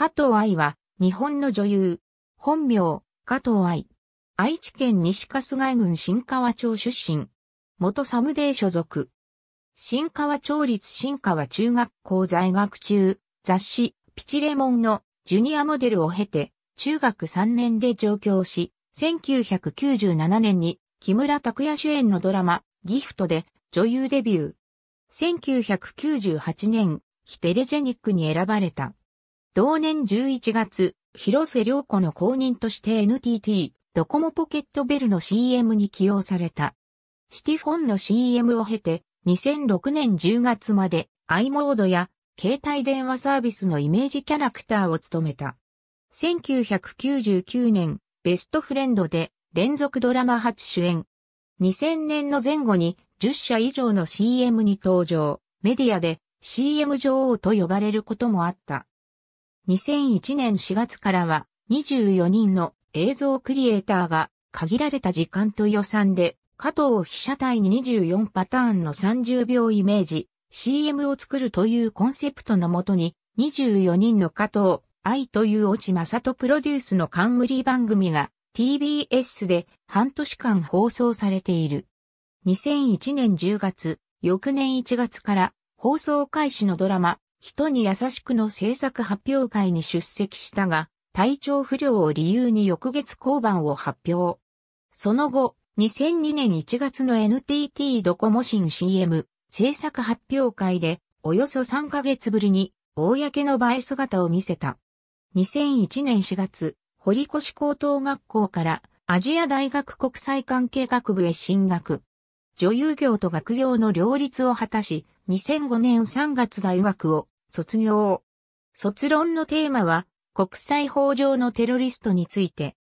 加藤愛は、日本の女優。本名、加藤愛。愛知県西春日郡新川町出身。元サムデー所属。新川町立新川中学校在学中、雑誌、ピチレモンのジュニアモデルを経て、中学3年で上京し、1997年に木村拓哉主演のドラマ、ギフトで女優デビュー。1998年、ヒテレジェニックに選ばれた。同年11月、広瀬良子の後任として NTT、ドコモポケットベルの CM に起用された。シティフォンの CM を経て、2006年10月まで i モードや携帯電話サービスのイメージキャラクターを務めた。1999年、ベストフレンドで連続ドラマ初主演。2000年の前後に10社以上の CM に登場、メディアで CM 女王と呼ばれることもあった。2001年4月からは24人の映像クリエイターが限られた時間と予算で加藤被写体に24パターンの30秒イメージ CM を作るというコンセプトのもとに24人の加藤愛という落ち正人プロデュースの冠番組が TBS で半年間放送されている。2001年10月、翌年1月から放送開始のドラマ人に優しくの制作発表会に出席したが、体調不良を理由に翌月降板を発表。その後、2002年1月の NTT ドコモ新 CM 制作発表会で、およそ3ヶ月ぶりに、公の場へ姿を見せた。2001年4月、堀越高等学校からアジア大学国際関係学部へ進学。女優業と学業の両立を果たし、2005年3月大学を卒業。卒論のテーマは国際法上のテロリストについて。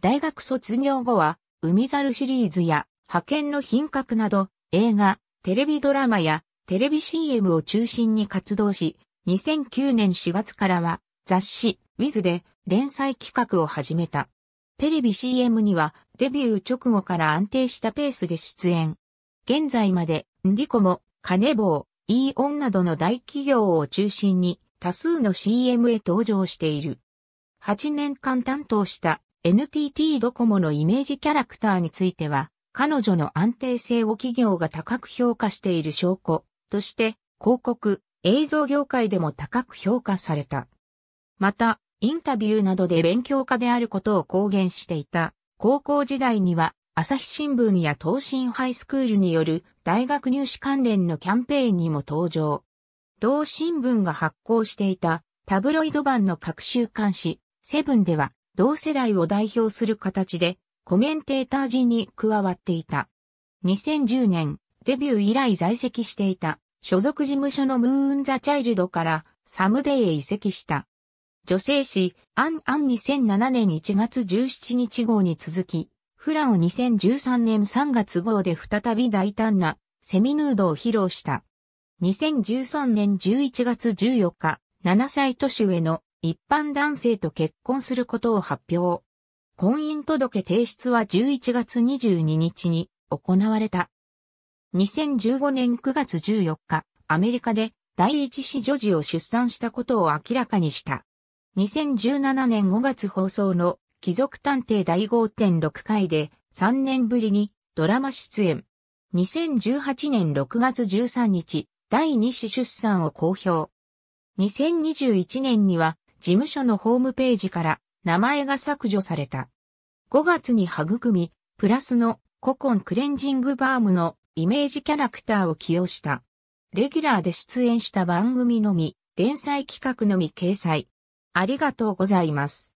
大学卒業後は海猿シリーズや派遣の品格など映画、テレビドラマやテレビ CM を中心に活動し、2009年4月からは雑誌 Wiz で連載企画を始めた。テレビ CM にはデビュー直後から安定したペースで出演。現在まで、ンディコも金棒、イーオンなどの大企業を中心に多数の CM へ登場している。8年間担当した NTT ドコモのイメージキャラクターについては、彼女の安定性を企業が高く評価している証拠として、広告、映像業界でも高く評価された。また、インタビューなどで勉強家であることを公言していた。高校時代には朝日新聞や東進ハイスクールによる大学入試関連のキャンペーンにも登場。同新聞が発行していたタブロイド版の各週刊誌、セブンでは同世代を代表する形でコメンテーター陣に加わっていた。2010年、デビュー以来在籍していた所属事務所のムーン・ザ・チャイルドからサムデイへ移籍した。女性誌、アン・アン2007年1月17日号に続き、フラを2013年3月号で再び大胆なセミヌードを披露した。2013年11月14日、7歳年上の一般男性と結婚することを発表。婚姻届提出は11月22日に行われた。2015年9月14日、アメリカで第一子女児を出産したことを明らかにした。2017年5月放送の貴族探偵第5.6回で3年ぶりにドラマ出演。2018年6月13日、第2子出産を公表。2021年には事務所のホームページから名前が削除された。5月に育み、プラスの古今クレンジングバームのイメージキャラクターを起用した。レギュラーで出演した番組のみ、連載企画のみ掲載。ありがとうございます。